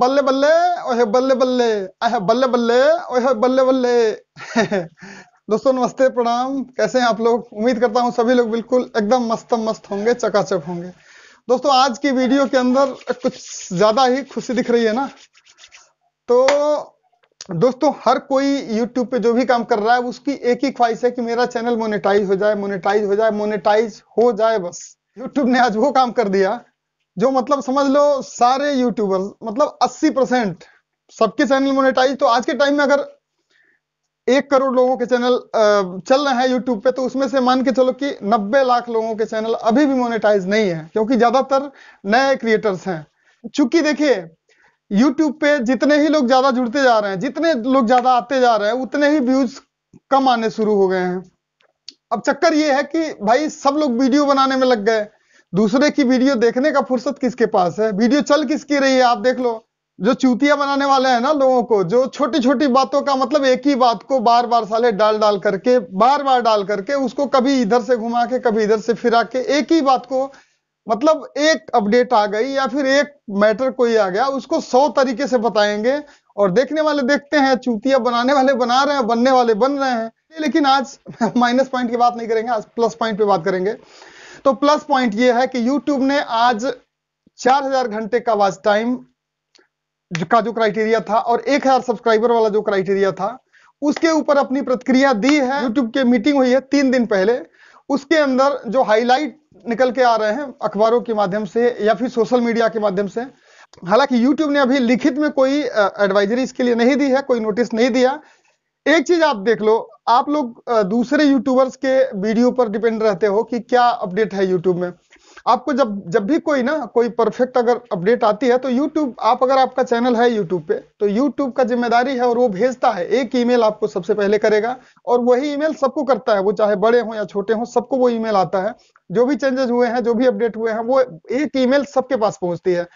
बल्ले बल्ले ओहे बल्ले बल्ले अह बल्ले बल्ले ओहे बल्ले बल्ले दोस्तों नमस्ते प्रणाम कैसे हैं आप लोग उम्मीद करता हूं सभी लोग बिल्कुल एकदम मस्त मस्त होंगे चकाचक होंगे दोस्तों आज की वीडियो के अंदर कुछ ज्यादा ही खुशी दिख रही है ना तो दोस्तों हर कोई YouTube पे जो भी काम कर रहा है उसकी एक ही ख्वाहिश है कि मेरा चैनल मोनेटाइज हो जाए मोनेटाइज हो जाए मोनेटाइज हो जाए बस YouTube ने आज वो काम कर दिया जो मतलब समझ लो सारे यूट्यूबर्स मतलब 80 परसेंट सबके चैनल मोनेटाइज तो आज के टाइम में अगर एक करोड़ लोगों के चैनल चल रहे हैं यूट्यूब पे तो उसमें से मान के चलो कि 90 लाख लोगों के चैनल अभी भी मोनेटाइज नहीं है क्योंकि ज्यादातर नए क्रिएटर्स हैं चूंकि देखिए यूट्यूब पे जितने ही लोग ज्यादा जुड़ते जा रहे हैं जितने लोग ज्यादा आते जा रहे हैं उतने ही व्यूज कम आने शुरू हो गए हैं अब चक्कर ये है कि भाई सब लोग वीडियो बनाने में लग गए दूसरे की वीडियो देखने का फुर्सत किसके पास है वीडियो चल किसकी रही है आप देख लो जो चूतिया बनाने वाले हैं ना लोगों को जो छोटी छोटी बातों का मतलब एक ही बात को बार बार साले डाल डाल करके बार बार डाल करके उसको कभी इधर से घुमा के कभी इधर से फिरा के एक ही बात को मतलब एक अपडेट आ गई या फिर एक मैटर कोई आ गया उसको सौ तरीके से बताएंगे और देखने वाले देखते हैं चूतिया बनाने वाले बना रहे हैं बनने वाले बन रहे हैं लेकिन आज माइनस पॉइंट की बात नहीं करेंगे आज प्लस पॉइंट पे बात करेंगे तो प्लस पॉइंट ये है कि यूट्यूब ने आज 4000 घंटे का वॉच टाइम का जो क्राइटेरिया था और 1000 सब्सक्राइबर वाला जो क्राइटेरिया था उसके ऊपर अपनी प्रतिक्रिया दी है यूट्यूब की मीटिंग हुई है तीन दिन पहले उसके अंदर जो हाईलाइट निकल के आ रहे हैं अखबारों के माध्यम से या फिर सोशल मीडिया के माध्यम से हालांकि यूट्यूब ने अभी लिखित में कोई एडवाइजरी इसके लिए नहीं दी है कोई नोटिस नहीं दिया एक चीज आप देख लो आप लोग दूसरे यूट्यूबर्स के वीडियो पर डिपेंड रहते हो कि क्या अपडेट है यूट्यूब में आपको जब जब भी कोई ना कोई परफेक्ट अगर अपडेट आती है तो यूट्यूब आप अगर आपका चैनल है यूट्यूब पे तो यूट्यूब का जिम्मेदारी है और वो भेजता है एक ईमेल आपको सबसे पहले करेगा और वही ईमेल सबको करता है वो चाहे बड़े हों या छोटे हों सबको वो ईमेल आता है जो भी चेंजेस हुए हैं जो भी अपडेट हुए हैं वो एक ईमेल सबके पास पहुंचती है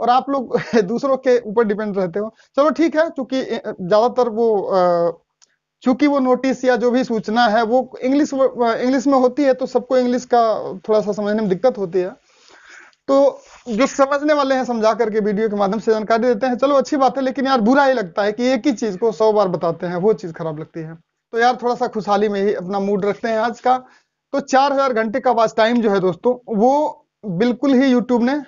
और आप लोग दूसरों के ऊपर डिपेंड रहते हो चलो ठीक है क्योंकि ज्यादातर वो चूंकि वो नोटिस या जो भी सूचना है वो इंग्लिश इंग्लिश में होती है तो सबको इंग्लिश का थोड़ा सा समझने में दिक्कत होती है तो जो समझने वाले हैं समझा करके वीडियो के माध्यम से जानकारी देते हैं चलो अच्छी बात है लेकिन यार बुरा ही लगता है कि एक ही चीज को सौ बार बताते हैं वो चीज खराब लगती है तो यार थोड़ा सा खुशहाली में ही अपना मूड रखते हैं आज का तो चार हजार घंटे का वाच टाइम जो है दोस्तों वो बिल्कुल ही यूट्यूब ने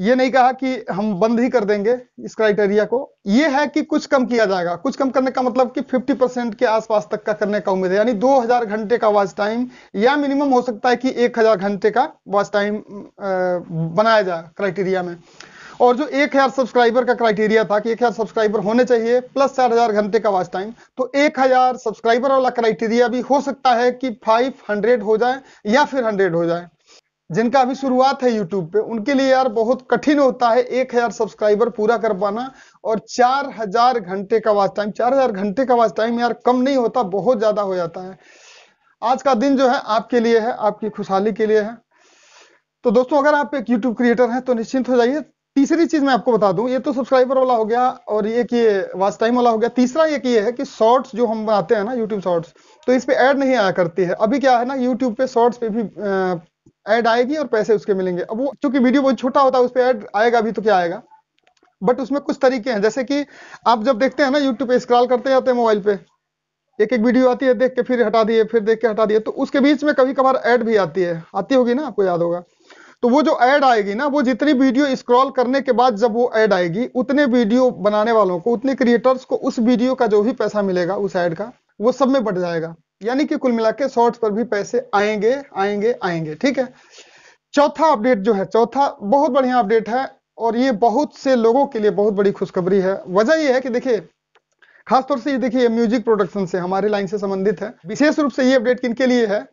ये नहीं कहा कि हम बंद ही कर देंगे इस क्राइटेरिया को ये है कि कुछ कम किया जाएगा कुछ कम करने का मतलब कि 50 परसेंट के आसपास तक का करने का उम्मीद है यानी 2000 घंटे का वॉच टाइम या मिनिमम हो सकता है कि 1000 घंटे का वॉच टाइम बनाया जाए क्राइटेरिया में और जो 1000 सब्सक्राइबर का क्राइटेरिया था कि 1000 सब्सक्राइबर होने चाहिए प्लस 4000 घंटे का वॉच टाइम तो 1000 सब्सक्राइबर वाला क्राइटेरिया भी हो सकता है कि 500 हो जाए या फिर 100 हो जाए जिनका अभी शुरुआत है यूट्यूब पे उनके लिए यार बहुत कठिन होता है एक हजार सब्सक्राइबर पूरा कर पाना और चार हजार घंटे का वाच टाइम चार हजार घंटे का वाच टाइम यार कम नहीं होता बहुत ज्यादा हो जाता है आज का दिन जो है आपके लिए है आपकी खुशहाली के लिए है तो दोस्तों अगर आप एक यूट्यूब क्रिएटर हैं तो निश्चिंत हो जाइए तीसरी चीज मैं आपको बता दूं ये तो सब्सक्राइबर वाला हो गया और ये कि वाच टाइम वाला हो गया तीसरा ये ये है कि शॉर्ट्स जो हम बनाते हैं ना यूट्यूब शॉर्ट्स तो इस पे ऐड नहीं आया करती है अभी क्या है ना यूट्यूब पे शॉर्ट्स पे भी एड आएगी और पैसे उसके मिलेंगे अब वो चूंकि वीडियो बहुत छोटा होता है उस पर एड आएगा भी तो क्या आएगा बट उसमें कुछ तरीके हैं जैसे कि आप जब देखते हैं ना यूट्यूब पे स्क्रॉल करते जाते हैं मोबाइल पे एक एक वीडियो आती है देख के फिर हटा दिए फिर देख के हटा दिए तो उसके बीच में कभी कभार एड भी आती है आती होगी ना आपको याद होगा तो वो जो एड आएगी ना वो जितनी वीडियो स्क्रॉल करने के बाद जब वो एड आएगी उतने वीडियो बनाने वालों को उतने क्रिएटर्स को उस वीडियो का जो भी पैसा मिलेगा उस एड का वो सब में बढ़ जाएगा यानी कि कुल मिला के शॉर्ट्स पर भी पैसे आएंगे आएंगे आएंगे ठीक है चौथा अपडेट जो है चौथा बहुत बढ़िया अपडेट है और ये बहुत से लोगों के लिए बहुत बड़ी खुशखबरी है वजह ये है कि देखिए खासतौर से ये देखिए म्यूजिक प्रोडक्शन से हमारे लाइन से संबंधित है विशेष रूप से ये अपडेट किनके लिए है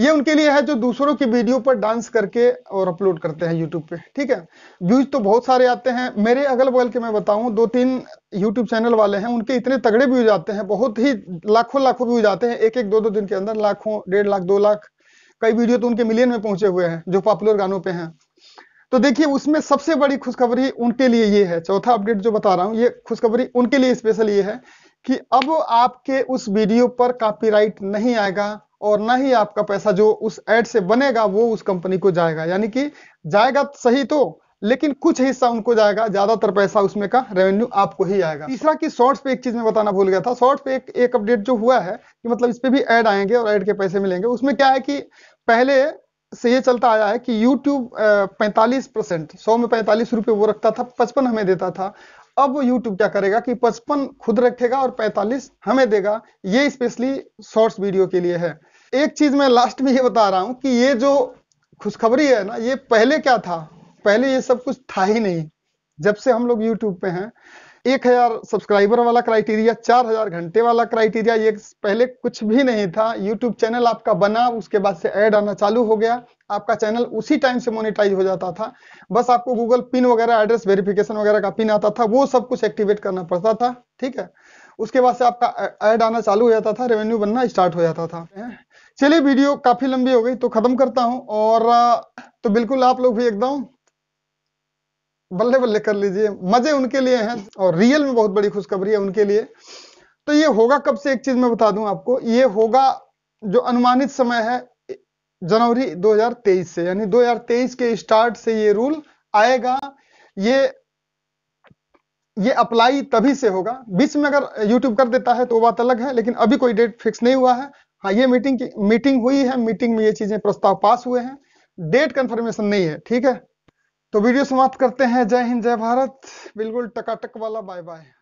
ये उनके लिए है जो दूसरों की वीडियो पर डांस करके और अपलोड करते हैं यूट्यूब पे ठीक है व्यूज तो बहुत सारे आते हैं मेरे अगल बगल के मैं बताऊं दो तीन यूट्यूब चैनल वाले हैं उनके इतने तगड़े व्यूज आते हैं बहुत ही लाखों लाखों व्यूज आते हैं एक एक दो दो दिन के अंदर लाखों डेढ़ लाख दो लाख कई वीडियो तो उनके मिलियन में पहुंचे हुए हैं जो पॉपुलर गानों पे हैं तो देखिए उसमें सबसे बड़ी खुशखबरी उनके लिए ये है चौथा अपडेट जो बता रहा हूँ ये खुशखबरी उनके लिए स्पेशल ये है कि अब आपके उस वीडियो पर कॉपीराइट नहीं आएगा और ना ही आपका पैसा जो उस एड से बनेगा वो उस कंपनी को जाएगा यानी कि जाएगा सही तो लेकिन कुछ हिस्सा उनको जाएगा ज्यादातर पैसा उसमें का रेवेन्यू आपको ही आएगा तीसरा कि शॉर्ट्स पे एक चीज में बताना भूल गया था शॉर्ट्स पे एक एक अपडेट जो हुआ है कि मतलब इस पे भी ऐड आएंगे और ऐड के पैसे मिलेंगे उसमें क्या है कि पहले से ये चलता आया है कि यूट्यूब पैंतालीस परसेंट सौ में पैंतालीस रुपए वो रखता था पचपन हमें देता था अब यूट्यूब क्या करेगा कि पचपन खुद रखेगा और पैंतालीस हमें देगा ये स्पेशली शॉर्ट्स वीडियो के लिए है एक चीज मैं लास्ट में ये बता रहा हूं कि ये जो खुशखबरी है ना ये पहले क्या था पहले ये सब कुछ था ही नहीं जब से हम लोग यूट्यूब पे हैं एक हजार सब्सक्राइबर वाला क्राइटेरिया चार हजार घंटे वाला क्राइटेरिया ये पहले कुछ भी नहीं था यूट्यूब चैनल आपका बना उसके बाद से ऐड आना चालू हो गया आपका चैनल उसी टाइम से मोनेटाइज हो जाता था बस आपको गूगल पिन वगैरह एड्रेस वेरिफिकेशन वगैरह का पिन आता था वो सब कुछ एक्टिवेट करना पड़ता था ठीक है उसके बाद से आपका ऐड आना चालू हो जाता था रेवेन्यू बनना स्टार्ट हो जाता था चलिए वीडियो काफी लंबी हो गई तो खत्म करता हूँ और तो बिल्कुल आप लोग भी एकदम बल्ले बल्ले कर लीजिए मजे उनके लिए हैं और रियल में बहुत बड़ी खुशखबरी है उनके लिए तो ये होगा कब से एक चीज मैं बता दूं आपको ये होगा जो अनुमानित समय है जनवरी 2023 से यानी 2023 के स्टार्ट से ये रूल आएगा ये ये अप्लाई तभी से होगा बीच में अगर यूट्यूब कर देता है तो वो बात अलग है लेकिन अभी कोई डेट फिक्स नहीं हुआ है हाँ ये मीटिंग की मीटिंग हुई है मीटिंग में ये चीजें प्रस्ताव पास हुए हैं डेट कंफर्मेशन नहीं है ठीक है तो वीडियो समाप्त करते हैं जय हिंद जय भारत बिल्कुल टकाटक वाला बाय बाय